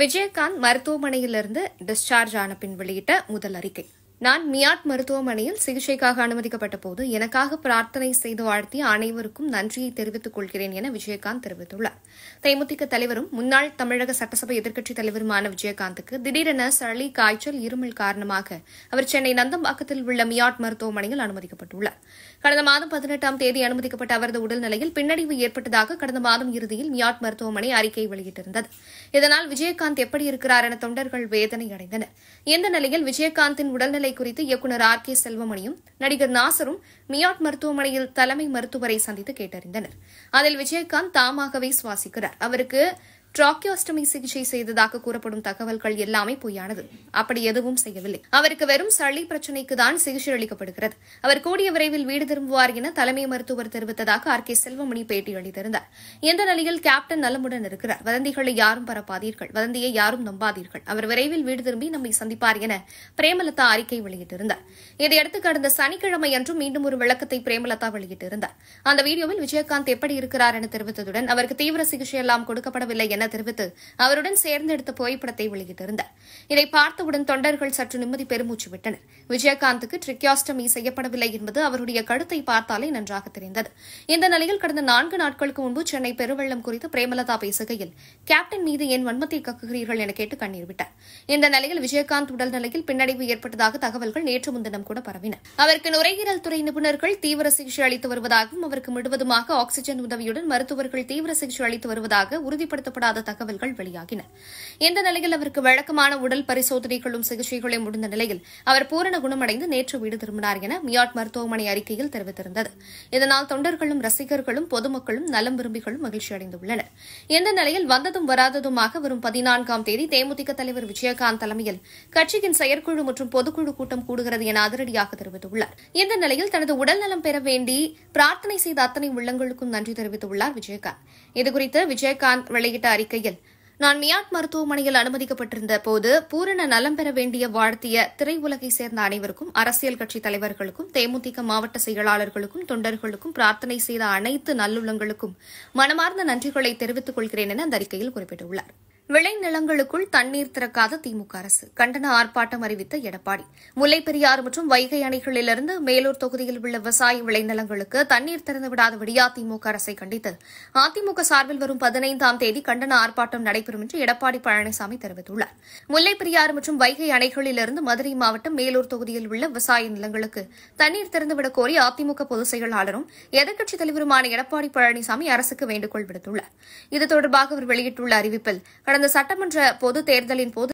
விஜயகாந்த் மருத்துவமனையிலிருந்து டிஸ்சார்ஜ் ஆன பின் வெளியிட்ட முதல் அறிக்கை நான் மியாட் மருத்துவமனையில் சிகிச்சைக்காக அனுமதிக்கப்பட்ட போது எனக்காக பிரார்த்தனை செய்து வாழ்த்தி அனைவருக்கும் நன்றியை தெரிவித்துக் கொள்கிறேன் என விஜயகாந்த் தெரிவித்துள்ளார் தேமுதிக தலைவரும் முன்னாள் தமிழக சட்டசபை எதிர்க்கட்சித் தலைவருமான விஜயகாந்துக்கு திடீரென சளி காய்ச்சல் இருமல் காரணமாக அவர் சென்னை நந்தம்பாக்கத்தில் உள்ள மியாட் மருத்துவமனையில் அனுமதிக்கப்பட்டுள்ளார் கடந்த மாதம் பதினெட்டாம் தேதி அனுமதிக்கப்பட்ட அவரது உடல்நிலையில் பின்னடைவு ஏற்பட்டதாக கடந்த மாதம் இறுதியில் மியாட் மருத்துவமனை அறிக்கை வெளியிட்டிருந்தது இதனால் விஜயகாந்த் எப்படி இருக்கிறார் என தொண்டர்கள் வேதனை அடைந்தனர் இந்த நிலையில் விஜயகாந்தின் உடல்நிலை குறித்து இயக்குநர் ஆர் கே செல்வமணியும் நடிகர் நாசரும் மியாட் மருத்துவமனையில் தலைமை மருத்துவரை சந்தித்து கேட்டறிந்தனர் அதில் விஜயகாந்த் தாமாகவே சுவாசிக்கிறார் அவருக்கு டிராக்கியோஸ்டமி சிகிச்சை செய்ததாக கூறப்படும் தகவல்கள் எல்லாமே பொய்யானது அப்படி எதுவும் செய்யவில்லை அவருக்கு வெறும் சளி பிரச்சினைக்கு தான் சிகிச்சை அளிக்கப்படுகிறது அவர் கூடிய விரைவில் வீடு திரும்புவார் என தலைமை மருத்துவர் தெரிவித்ததாக ஆர் கே செல்வமணி பேட்டி அளித்திருந்தார் இந்த நிலையில் கேப்டன் நலமுடன் இருக்கிறார் வதந்திகளை யாரும் பரப்பாதீர்கள் வதந்தியை யாரும் நம்பாதீர்கள் அவர் விரைவில் வீடு திரும்பி நம்மை சந்திப்பார் என பிரேமலதா அறிக்கை வெளியிட்டிருந்தார் இதையடுத்து கடந்த சனிக்கிழமை அன்றும் மீண்டும் ஒரு விளக்கத்தை பிரேமலதா வெளியிட்டிருந்தார் அந்த வீடியோவில் விஜயகாந்த் எப்படி இருக்கிறார் என தெரிவித்ததுடன் அவருக்கு தீவிர சிகிச்சை எல்லாம் கொடுக்கப்படவில்லை என என தெரிவித்து அவருடன் சேர்ந்து எடுத்த புகைப்படத்தை வெளியிட்டிருந்தார் இதை பார்த்தவுடன் தொண்டர்கள் சற்று நிம்மதி பெருமூச்சு விட்டனர் விஜயகாந்துக்கு ட்ரிக்யாஸ்டமி செய்யப்படவில்லை என்பது அவருடைய கழுத்தை பார்த்தாலே நன்றாக தெரிந்தது இந்த நிலையில் கடந்த நான்கு நாட்களுக்கு முன்பு சென்னை பெருவெள்ளம் குறித்து பிரேமலதா பேசுகையில் கேப்டன் மீது என் வன்மத்தை கக்குகிறீர்கள் என கேட்டு கண்ணீர் விட்டார் இந்த நிலையில் விஜயகாந்த் உடல் நிலையில் பின்னடைவு ஏற்பட்டதாக தகவல்கள் நேற்று முன்தினம் கூட பரவின அவருக்கு நுரையீரல் துறை நிபுணர்கள் தீவிர சிகிச்சை அளித்து வருவதாகவும் அவருக்கு முழுவதுமாக ஆக்ஸிஜன் உதவியுடன் மருத்துவர்கள் தீவிர சிகிச்சை அளித்து வருவதாக உறுதிப்படுத்தப்படாத முடியாத தகவல்கள் வெளியாகின இந்த நிலையில் அவருக்கு வழக்கமான உடல் பரிசோதனைகளும் சிகிச்சைகளும் முடிந்த நிலையில் அவர் பூரண குணமடைந்து நேற்று வீடு திரும்பினார் என மியாட் மருத்துவமனை அறிக்கையில் தெரிவித்திருந்தது இதனால் தொண்டர்களும் ரசிகர்களும் பொதுமக்களும் நலம் விரும்பிகளும் மகிழ்ச்சியடைந்துள்ளனர் இந்த நிலையில் வந்ததும் வராததுமாக வரும் பதினான்காம் தேதி தேமுதிக தலைவர் விஜயகாந்த் தலைமையில் கட்சியின் செயற்குழு மற்றும் பொதுக்குழு கூட்டம் கூடுகிறது என அதிரடியாக தெரிவித்துள்ளார் இந்த நிலையில் தனது உடல்நலம் பெற வேண்டி பிரார்த்தனை செய்த அத்தனை உள்ளங்களுக்கும் நன்றி தெரிவித்துள்ளார் விஜயகாந்த் இதுகுறித்து விஜயகாந்த் வெளியிட்ட அறிக்கையில் நான் மியாட் மருத்துவமனையில் அனுமதிக்கப்பட்டிருந்த போது பூரண நலம் பெற வேண்டிய வாழ்த்திய திரையுலகை சேர்ந்த அனைவருக்கும் அரசியல் கட்சி தலைவர்களுக்கும் தேமுதிக மாவட்ட செயலாளர்களுக்கும் தொண்டர்களுக்கும் பிரார்த்தனை செய்த அனைத்து நல்லுள்ளங்களுக்கும் மனமார்ந்த நன்றிகளை தெரிவித்துக் கொள்கிறேன் என அந்த அறிக்கையில் குறிப்பிட்டுள்ளாா் விளைநிலங்களுக்குள் தண்ணீர் திறக்காத திமுக அரசு கண்டன ஆர்ப்பாட்டம் அறிவித்த எடப்பாடி முல்லைப்பெரியாறு மற்றும் வைகை அணைகளிலிருந்து மேலூர் தொகுதியில் உள்ள விவசாய விளைநிலங்களுக்கு தண்ணீர் திறந்துவிடாதபடியா திமுக அரசை கண்டித்து அதிமுக சார்பில் வரும் பதினைந்தாம் தேதி கண்டன ஆர்ப்பாட்டம் நடைபெறும் என்று எடப்பாடி பழனிசாமி தெரிவித்துள்ளார் முல்லைப்பெரியாறு மற்றும் வைகை அணைகளிலிருந்து மதுரை மாவட்டம் மேலூர் தொகுதியில் உள்ள விவசாய நிலங்களுக்கு தண்ணீர் திறந்துவிடக் கோரி அதிமுக பொதுச் செயலாளரும் எதிர்க்கட்சித் தலைவருமான எடப்பாடி பழனிசாமி அரசுக்கு வேண்டுகோள் விடுத்துள்ளார் இது தொடர்பாக அவர் வெளியிட்டுள்ள அறிவிப்பில் கடந்த சட்டமன்ற பொது தேர்தலின் போது